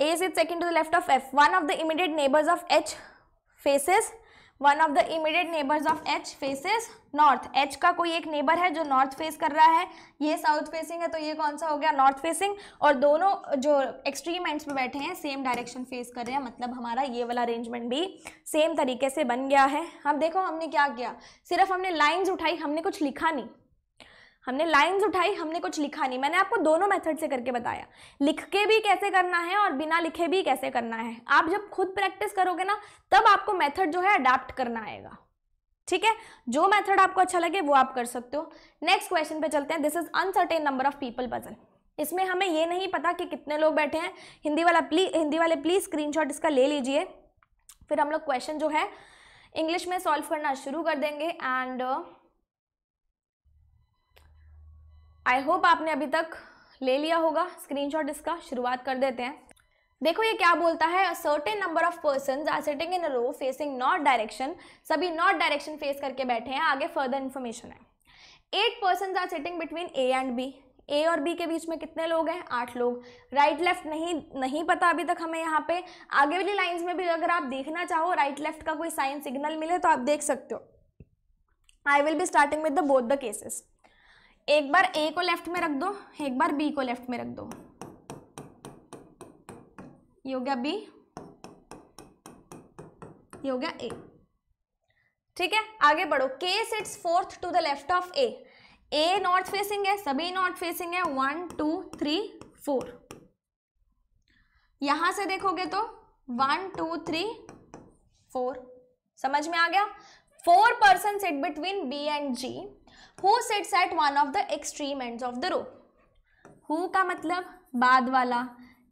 A sits second to the left of F. One of the immediate neighbors of H faces one of the immediate neighbours of H faces north H का कोई एक नेबर है जो नॉर्थ फेस कर रहा है ये साउथ फेसिंग है तो ये कौन सा हो गया नॉर्थ फेसिंग और दोनों जो एक्सट्रीम एंड्स पे बैठे हैं सेम डायरेक्शन फेस कर रहे हैं मतलब हमारा ये वाला अरेंजमेंट भी सेम तरीके से बन गया है अब देखो हमने क्या किया सिर्फ हमने लाइन्स उठाई हमने कुछ लिखा नहीं हमने लाइंस उठाई हमने कुछ लिखा नहीं मैंने आपको दोनों मेथड से करके बताया लिख के भी कैसे करना है और बिना लिखे भी कैसे करना है आप जब खुद प्रैक्टिस करोगे ना तब आपको मेथड जो है अडाप्ट करना आएगा ठीक है जो मेथड आपको अच्छा लगे वो आप कर सकते हो नेक्स्ट क्वेश्चन पे चलते हैं this is uncertain number of people puzzle इसमें हमें ये नहीं पता कि कितने लोग बैठे हैं हिंदी वाला प्लीज हिंदी वाले प्लीज स्क्रीन इसका ले लीजिए फिर हम लोग क्वेश्चन जो है इंग्लिश में सॉल्व करना शुरू कर देंगे एंड आई होप आपने अभी तक ले लिया होगा स्क्रीनशॉट इसका शुरुआत कर देते हैं देखो ये क्या बोलता है certain number of person are sitting in a row facing north direction सभी नॉर्थ डायरेक्शन फेस करके बैठे हैं आगे फर्दर इन्फॉर्मेशन है eight person are sitting between A and B A और बी के बीच में कितने लोग हैं आठ लोग राइट right, लेफ्ट नहीं नहीं पता अभी तक हमें यहाँ पे आगे वाली लाइंस में भी अगर आप देखना चाहो राइट लेफ्ट का कोई साइन सिग्नल मिले तो आप देख सकते हो I will be starting with the both the cases एक बार ए को लेफ्ट में रख दो एक बार बी को लेफ्ट में रख दो ये हो गया बी ये हो गया ए ठीक है आगे बढ़ो K sits fourth to the left of A A north facing है सभी नॉर्थ फेसिंग है वन टू थ्री फोर यहां से देखोगे तो वन टू थ्री फोर समझ में आ गया four person sit between B and G who sits at one of the extreme end of the row who का मतलब बाद वाला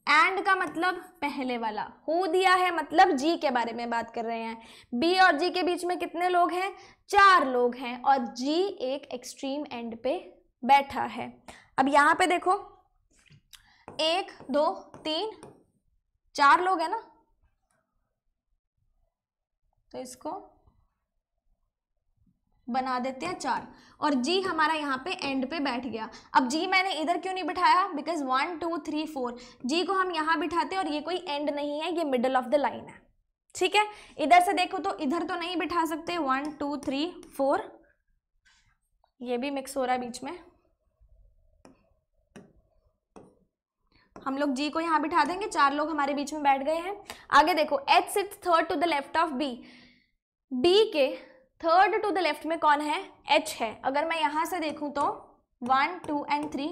एंड का मतलब पहले वाला हु दिया है मतलब जी के बारे में बात कर रहे हैं बी और जी के बीच में कितने लोग हैं चार लोग हैं और जी एक एक्सट्रीम एंड पे बैठा है अब यहाँ पे देखो एक दो तीन चार लोग हैं ना तो इसको बना देते हैं चार और जी हमारा यहाँ पे एंड पे बैठ गया अब जी मैंने इधर क्यों नहीं बिठाया because one two three four G को हम यहाँ बिठाते हैं और ये कोई एंड नहीं है ये मिडल ऑफ द लाइन है ठीक है इधर से देखो तो इधर तो नहीं बिठा सकते वन टू थ्री फोर ये भी मिक्स हो रहा है बीच में हम लोग जी को यहाँ बिठा देंगे चार लोग हमारे बीच में बैठ गए हैं आगे देखो H sit third to the left of B B के थर्ड टू द लेफ्ट में कौन है एच है अगर मैं यहां से देखूं तो one two and three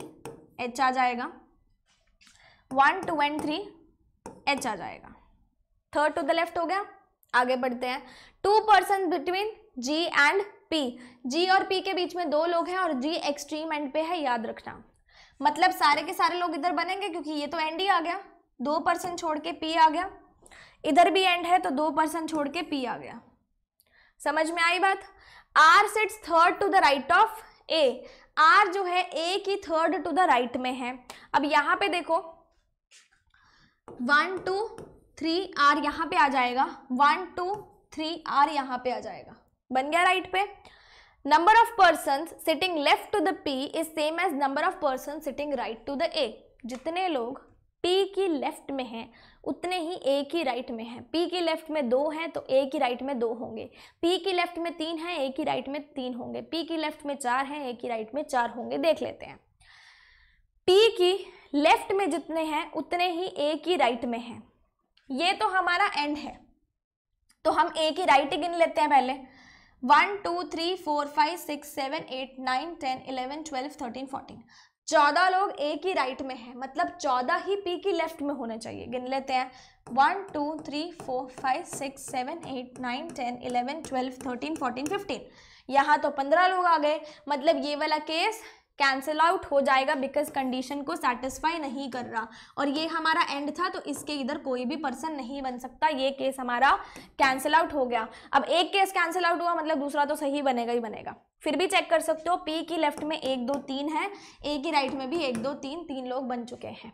H आ जाएगा one two and three H आ जाएगा थर्ड टू द लेफ्ट हो गया आगे बढ़ते हैं two person between G and P G और पी के बीच में दो लोग हैं और जी एक्सट्रीम एंड पे है याद रखना मतलब सारे के सारे लोग इधर बनेंगे क्योंकि ये तो एंड ही आ गया दो पर्सन छोड़ के पी आ गया इधर भी एंड है तो दो पर्सन छोड़ के पी आ गया समझ में आई बात R sits third to the right of A R जो है ए की थर्ड टू द राइट में है अब यहां पे देखो वन टू थ्री आर यहां पे आ जाएगा वन टू थ्री आर यहां पे आ जाएगा बन गया राइट पे number of person sitting left to the P is same as number of person sitting right to the A जितने लोग पी की लेफ्ट में हैं उतने ही ए की राइट में हैं पी की लेफ्ट में दो हैं तो ए की राइट में दो होंगे पी की लेफ्ट में तीन हैं ए की राइट में तीन होंगे पी की लेफ्ट में चार हैं ए की राइट में चार होंगे देख लेते हैं पी की लेफ्ट में जितने हैं उतने ही ए की राइट में हैं ये तो हमारा एंड है तो हम ए की राइट गिन लेते हैं पहले one two three four five six seven eight nine ten eleven twelve thirteen fourteen चौदह लोग एक ही राइट में हैं मतलब चौदह ही पी की लेफ्ट में होने चाहिए गिन लेते हैं one two three four five six seven eight nine ten eleven twelve thirteen fourteen fifteen यहाँ तो पंद्रह लोग आ गए मतलब ये वाला केस कैंसिल आउट हो जाएगा बिकॉज कंडीशन को सेटिस्फाई नहीं कर रहा और ये हमारा एंड था तो इसके इधर कोई भी पर्सन नहीं बन सकता ये केस हमारा कैंसिल आउट हो गया अब एक केस कैंसिल आउट हुआ मतलब दूसरा तो सही बनेगा ही बनेगा फिर भी चेक कर सकते हो पी की लेफ्ट में एक दो तीन है ए की राइट में भी एक दो तीन तीन लोग बन चुके हैं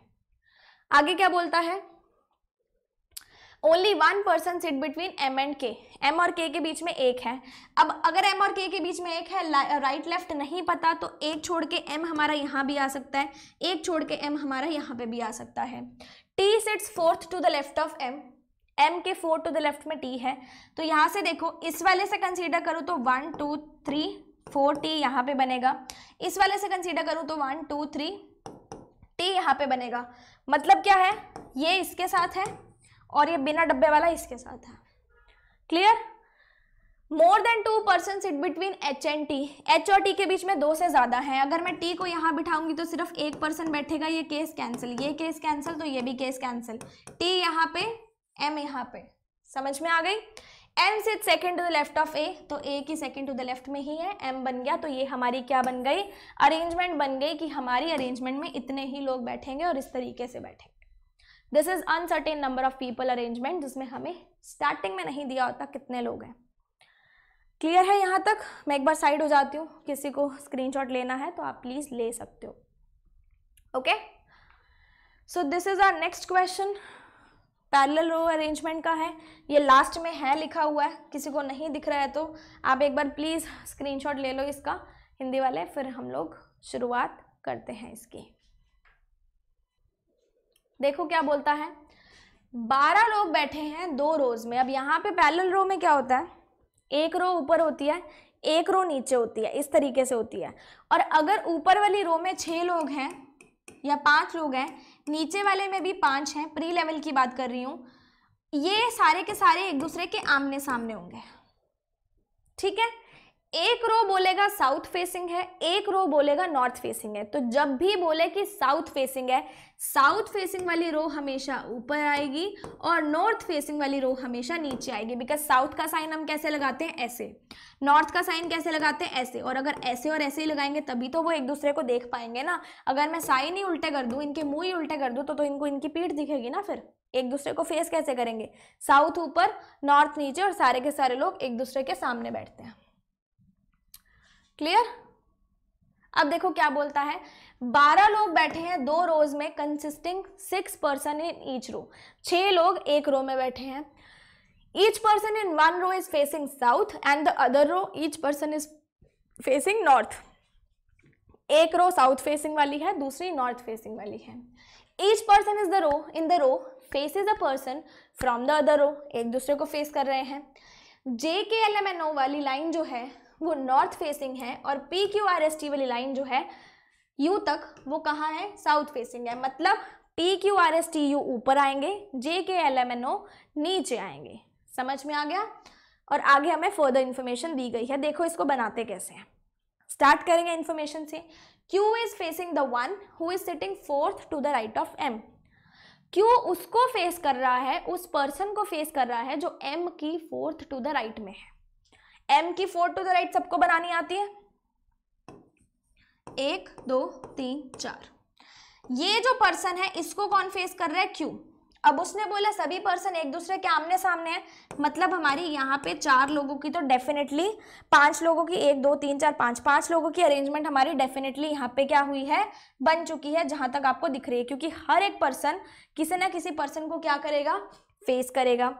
आगे क्या बोलता है only one person sit between M and K M और के के बीच में एक है अब अगर एम और के के बीच में एक है राइट लेफ्ट नहीं पता तो एक छोड़ के एम हमारा यहाँ भी आ सकता है एक छोड़ के एम हमारा यहाँ पे भी आ सकता है T sits fourth to the left of M M के फोर्थ टू द लेफ्ट में टी है तो यहाँ से देखो इस वाले से कंसिडर करो तो one two three four T यहाँ पे बनेगा इस वाले से कंसीडर करूँ तो वन टू थ्री टी यहाँ पे बनेगा मतलब क्या है ये इसके साथ है और ये बिना डब्बे वाला इसके साथ है clear more than two person sit between H and T H और टी के बीच में दो से ज़्यादा है अगर मैं टी को यहाँ बिठाऊंगी तो सिर्फ एक पर्सन बैठेगा ये केस कैंसिल ये केस कैंसिल तो ये भी केस कैंसिल टी यहाँ पे एम यहाँ पे समझ में आ गई एम से second to the left of A तो ए की सेकेंड टू द लेफ्ट में ही है एम बन गया तो ये हमारी क्या बन गई अरेंजमेंट बन गई कि हमारी अरेंजमेंट में इतने ही लोग बैठेंगे और इस तरीके से बैठेंगे this is uncertain number of people arrangement जिसमें हमें स्टार्टिंग में नहीं दिया होता कितने लोग हैं क्लियर है यहाँ तक मैं एक बार साइड हो जाती हूँ किसी को स्क्रीन लेना है तो आप प्लीज़ ले सकते हो okay so this is our next question parallel row arrangement का है ये लास्ट में है लिखा हुआ है किसी को नहीं दिख रहा है तो आप एक बार प्लीज़ स्क्रीनशॉट ले लो इसका हिंदी वाले फिर हम लोग शुरुआत करते हैं इसकी देखो क्या बोलता है बारह लोग बैठे हैं दो रोज में अब यहाँ पे पैरेलल रो में क्या होता है एक रो ऊपर होती है एक रो नीचे होती है इस तरीके से होती है और अगर ऊपर वाली रो में छः लोग हैं या पाँच लोग हैं नीचे वाले में भी पाँच हैं प्री लेवल की बात कर रही हूँ ये सारे के सारे एक दूसरे के आमने सामने होंगे ठीक है एक रो बोलेगा साउथ फेसिंग है एक रो बोलेगा नॉर्थ फेसिंग है तो जब भी बोले कि साउथ फेसिंग है साउथ फेसिंग वाली रो हमेशा ऊपर आएगी और नॉर्थ फेसिंग वाली रो हमेशा नीचे आएगी बिकॉज साउथ का साइन हम कैसे लगाते हैं ऐसे नॉर्थ का साइन कैसे लगाते हैं ऐसे और अगर ऐसे और ऐसे ही लगाएंगे तभी तो वो एक दूसरे को देख पाएंगे ना अगर मैं साइन ही उल्टे कर दूँ इनके मुँह ही उल्टे कर दूँ तो, तो इनको इनकी पीठ दिखेगी ना फिर एक दूसरे को फेस कैसे करेंगे साउथ ऊपर नॉर्थ नीचे और सारे के सारे लोग एक दूसरे के सामने बैठते हैं क्लियर अब देखो क्या बोलता है बारह लोग बैठे हैं दो रोज में consisting six person in each row छह लोग एक रो में बैठे हैं each person in one row is facing south and the other row each person is facing north एक रो साउथ फेसिंग वाली है दूसरी नॉर्थ फेसिंग वाली है each person is the row in the row face is a person from the other row एक दूसरे को face कर रहे हैं जे के एल एम एन ओ वाली लाइन जो है वो नॉर्थ फेसिंग है और P Q R S T वाली लाइन जो है यू तक वो कहाँ है साउथ फेसिंग है मतलब P Q R S T U ऊपर आएंगे जे के एल एम एन ओ नीचे आएंगे समझ में आ गया और आगे हमें फर्दर इन्फॉर्मेशन दी गई है देखो इसको बनाते कैसे हैं स्टार्ट करेंगे इन्फॉर्मेशन से Q is facing the one who is sitting fourth to the right of M Q उसको फेस कर रहा है उस पर्सन को फेस कर रहा है जो एम की फोर्थ टू द राइट में है एम की फोर्थ टू द राइट सबको बनानी आती है एक दो तीन चार ये जो पर्सन है इसको कौन फेस कर रहा है क्यू अब उसने बोला सभी पर्सन एक दूसरे के आमने सामने है मतलब हमारी यहाँ पे चार लोगों की तो डेफिनेटली पांच लोगों की एक दो तीन चार पांच पांच लोगों की अरेंजमेंट हमारी डेफिनेटली यहाँ पे क्या हुई है बन चुकी है जहां तक आपको दिख रही है क्योंकि हर एक पर्सन किसी ना किसी पर्सन को क्या करेगा फेस करेगा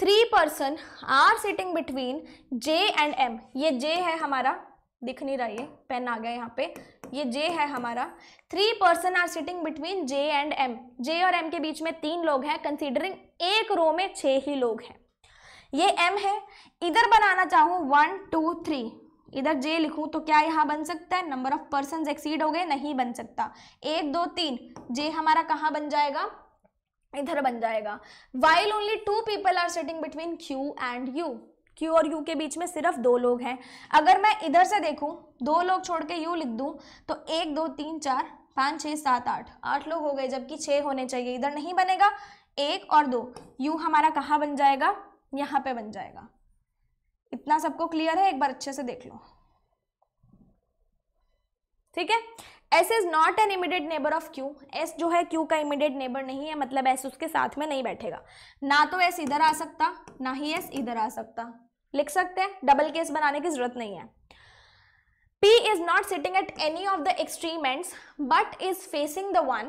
three person are sitting between J and M ये जे है हमारा दिख नहीं रहा ये पेन आ गया यहाँ पे ये जे है हमारा three person are sitting between J and M J और एम के बीच में तीन लोग हैं कंसिडरिंग एक रो में छ ही लोग हैं ये एम है इधर बनाना चाहूँ वन टू थ्री इधर जे लिखूं तो क्या यहाँ बन सकता है नंबर ऑफ पर्सन एक्सीड हो गए नहीं बन सकता एक दो तीन जे हमारा कहाँ बन जाएगा इधर बन जाएगा while only two people are sitting between Q and U Q और यू के बीच में सिर्फ दो लोग हैं अगर मैं इधर से देखूँ दो लोग छोड़ के यू लिख दूँ तो एक दो तीन चार पाँच छः सात आठ आठ लोग हो गए जबकि छः होने चाहिए इधर नहीं बनेगा एक और दो यू हमारा कहाँ बन जाएगा यहाँ पे बन जाएगा इतना सबको क्लियर है एक बार अच्छे से देख लो ठीक है S is not an immediate neighbour of Q S जो है क्यू का इमीडिएट नेबर नहीं है मतलब एस उसके साथ में नहीं बैठेगा ना तो एस इधर आ सकता ना ही एस इधर आ सकता लिख सकते हैं डबल केस बनाने की जरूरत नहीं है P is not sitting at any of the extreme ends but is facing the one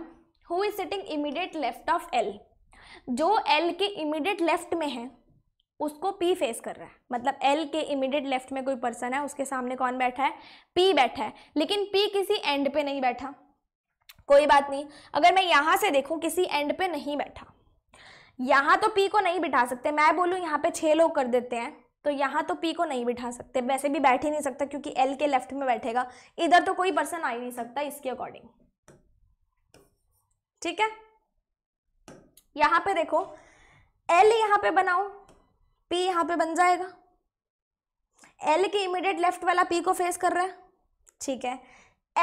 who is sitting immediate left of L. जो L के immediate left में है उसको P फेस कर रहा है मतलब L के immediate left में कोई पर्सन है उसके सामने कौन बैठा है P बैठा है लेकिन P किसी एंड पे नहीं बैठा कोई बात नहीं अगर मैं यहाँ से देखूँ किसी एंड पे नहीं बैठा यहाँ तो P को नहीं बिठा सकते मैं बोलूँ यहाँ पे छः लोग कर देते हैं तो यहाँ तो पी को नहीं बिठा सकते वैसे भी बैठ ही नहीं सकता क्योंकि एल के लेफ्ट में बैठेगा इधर तो कोई पर्सन आ ही नहीं सकता इसके अकॉर्डिंग ठीक है यहाँ पे देखो एल यहाँ पे बनाओ पी यहाँ पे बन जाएगा एल के इमीडिएट लेफ्ट वाला पी को फेस कर रहा है ठीक है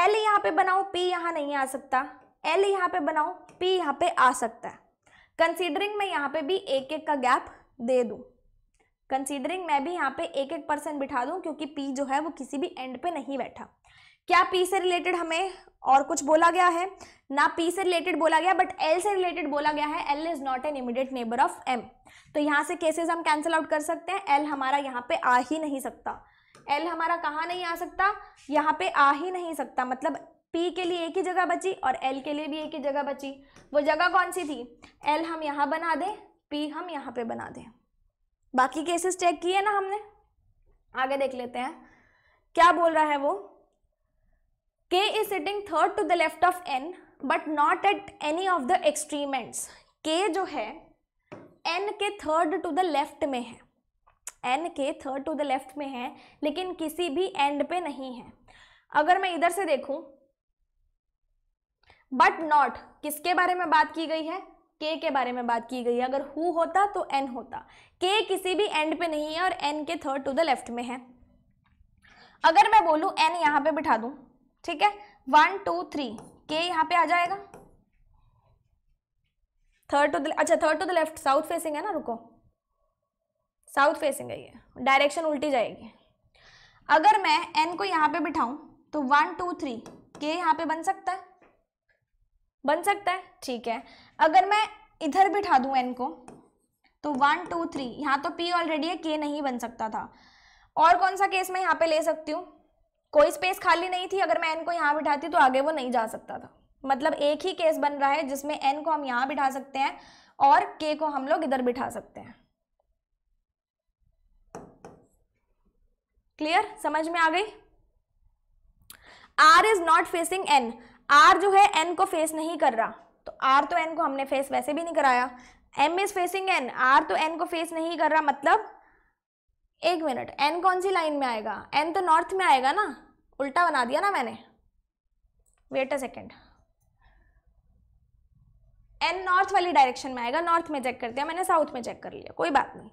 एल यहाँ पे बनाओ पी यहाँ नहीं आ सकता एल यहाँ पे बनाओ पी यहाँ पे आ सकता है कंसीडरिंग मैं यहाँ पे भी एक एक का गैप दे दूँ कंसीडरिंग मैं भी यहाँ पे एक एक परसेंट बिठा दूँ क्योंकि पी जो है वो किसी भी एंड पे नहीं बैठा क्या पी से रिलेटेड हमें और कुछ बोला गया है ना पी से रिलेटेड बोला गया बट एल से रिलेटेड बोला गया है L is not an immediate neighbour of M तो यहाँ से केसेस हम कैंसिल आउट कर सकते हैं एल हमारा यहाँ पे आ ही नहीं सकता एल हमारा कहाँ नहीं आ सकता यहाँ पे आ ही नहीं सकता मतलब पी के लिए एक ही जगह बची और एल के लिए भी एक ही जगह बची वो जगह कौन सी थी एल हम यहाँ बना दें पी हम यहाँ पे बना दें बाकी केसेस चेक किए ना हमने आगे देख लेते हैं क्या बोल रहा है वो K is sitting third to the left of N but not at any of the extreme ends K जो है एन के थर्ड टू द लेफ्ट में है एन के थर्ड टू द लेफ्ट में है लेकिन किसी भी एंड पे नहीं है अगर मैं इधर से देखूं बट नॉट किसके बारे में बात की गई है के के बारे में बात की गई है अगर हु होता तो एन होता के किसी भी एंड पे नहीं है और एन के थर्ड टू द लेफ्ट में है अगर मैं बोलूं एन यहां पे बिठा दूं ठीक है वन टू थ्री के यहां पे आ जाएगा थर्ड टू द अच्छा third to the left south facing है ना रुको साउथ फेसिंग है ये डायरेक्शन उल्टी जाएगी अगर मैं एन को यहां पर बिठाऊं तो वन टू थ्री के यहाँ पे बन सकता है बन सकता है ठीक है अगर मैं इधर बिठा दूं एन को तो वन टू थ्री यहाँ तो पी ऑलरेडी है के नहीं बन सकता था और कौन सा केस मैं यहाँ पे ले सकती हूँ कोई स्पेस खाली नहीं थी अगर मैं एन को यहाँ बिठाती तो आगे वो नहीं जा सकता था मतलब एक ही केस बन रहा है जिसमें एन को हम यहाँ बिठा सकते हैं और के को हम लोग इधर बिठा सकते हैं क्लियर समझ में आ गई R is not facing N R जो है एन को फेस नहीं कर रहा आर तो एन को हमने फेस वैसे भी नहीं कराया M is facing N R तो एन को फेस नहीं कर रहा मतलब एक मिनट एन कौन सी लाइन में आएगा एन तो नॉर्थ में आएगा ना उल्टा बना दिया ना मैंने wait a second N north वाली डायरेक्शन में आएगा नॉर्थ में चेक कर दिया मैंने साउथ में चेक कर लिया कोई बात नहीं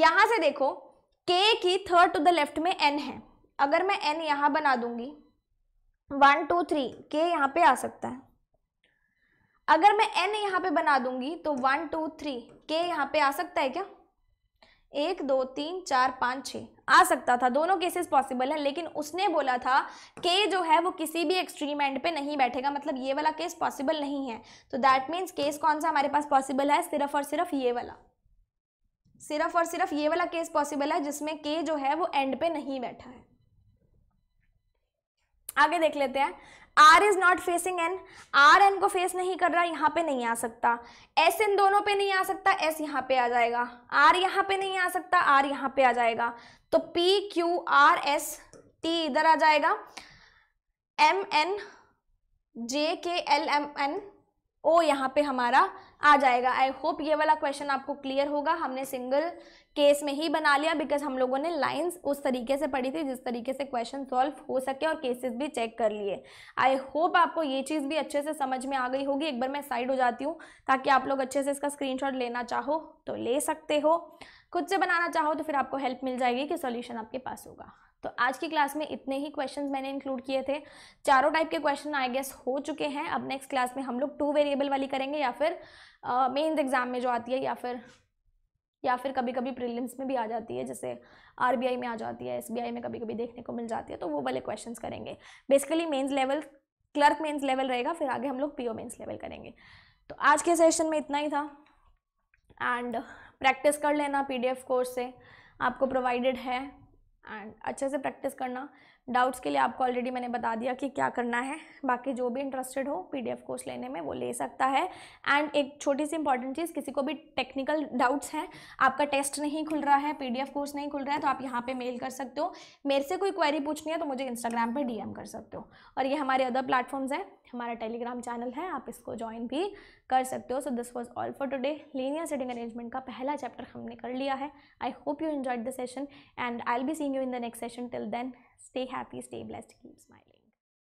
यहाँ से देखो के की थर्ड टू द लेफ्ट में एन है अगर मैं एन यहाँ बना दूंगी वन टू थ्री के यहाँ पे आ सकता है अगर मैं एन यहाँ पे बना दूंगी तो वन टू थ्री के यहाँ पे आ सकता है क्या एक दो तीन चार पाँच छ आ सकता था दोनों केसेस पॉसिबल है लेकिन उसने बोला था के जो है वो किसी भी एक्सट्रीम एंड पे नहीं बैठेगा मतलब ये वाला केस पॉसिबल नहीं है तो दैट मीन्स केस कौन सा हमारे पास पॉसिबल है सिर्फ और सिर्फ ये वाला सिर्फ और सिर्फ ये वाला केस पॉसिबल है जिसमें के जो है वो एंड पे नहीं बैठा है आगे देख लेते हैं R is not facing N R N को फेस नहीं कर रहा यहाँ पे नहीं आ सकता एस इन दोनों पे नहीं आ सकता एस यहाँ पे आ जाएगा आर यहाँ पे नहीं आ सकता आर यहाँ पे आ जाएगा तो P Q R S T इधर आ जाएगा एम एन जे के एल एम एन ओ यहाँ पे हमारा आ जाएगा आई होप ये वाला क्वेश्चन आपको क्लियर होगा हमने सिंगल केस में ही बना लिया बिकॉज हम लोगों ने लाइंस उस तरीके से पढ़ी थी जिस तरीके से क्वेश्चन सॉल्व हो सके और केसेस भी चेक कर लिए आई होप आपको ये चीज़ भी अच्छे से समझ में आ गई होगी एक बार मैं साइड हो जाती हूँ ताकि आप लोग अच्छे से इसका स्क्रीन लेना चाहो तो ले सकते हो खुद से बनाना चाहो तो फिर आपको हेल्प मिल जाएगी कि सोल्यूशन आपके पास होगा तो आज की क्लास में इतने ही क्वेश्चन मैंने इंक्लूड किए थे चारों टाइप के क्वेश्चन आई गेस हो चुके हैं अब नेक्स्ट क्लास में हम लोग टू वेरिएबल वाली करेंगे या फिर मेन्स uh, एग्ज़ाम में जो आती है या फिर या फिर कभी कभी प्रीलिम्स में भी आ जाती है जैसे आरबीआई में आ जाती है एसबीआई में कभी कभी देखने को मिल जाती है तो वो वाले क्वेश्चन करेंगे basically mains level clerk mains level रहेगा फिर आगे हम लोग पीओ मेन्स लेवल करेंगे तो आज के सेशन में इतना ही था एंड प्रैक्टिस कर लेना पीडीएफ कोर्स से आपको प्रोवाइडेड है एंड अच्छे से प्रैक्टिस करना डाउट्स के लिए आपको ऑलरेडी मैंने बता दिया कि क्या करना है बाकी जो भी इंटरेस्टेड हो पीडीएफ कोर्स लेने में वो ले सकता है एंड एक छोटी सी इंपॉर्टेंट चीज़ किसी को भी टेक्निकल डाउट्स हैं आपका टेस्ट नहीं खुल रहा है पीडीएफ कोर्स नहीं खुल रहा है तो आप यहाँ पे मेल कर सकते हो मेरे से कोई क्वेरी पूछनी है तो मुझे इंस्टाग्राम पर डी कर सकते हो और ये हमारे अदर प्लेटफॉर्म्स हैं हमारा टेलीग्राम चैनल है आप इसको ज्वाइन भी कर सकते हो so this was all for today linear setting arrangement का पहला चैप्टर हमने कर लिया है I hope you enjoyed the session and I'll be seeing you in the next session till then Stay happy, stay blessed, keep smiling.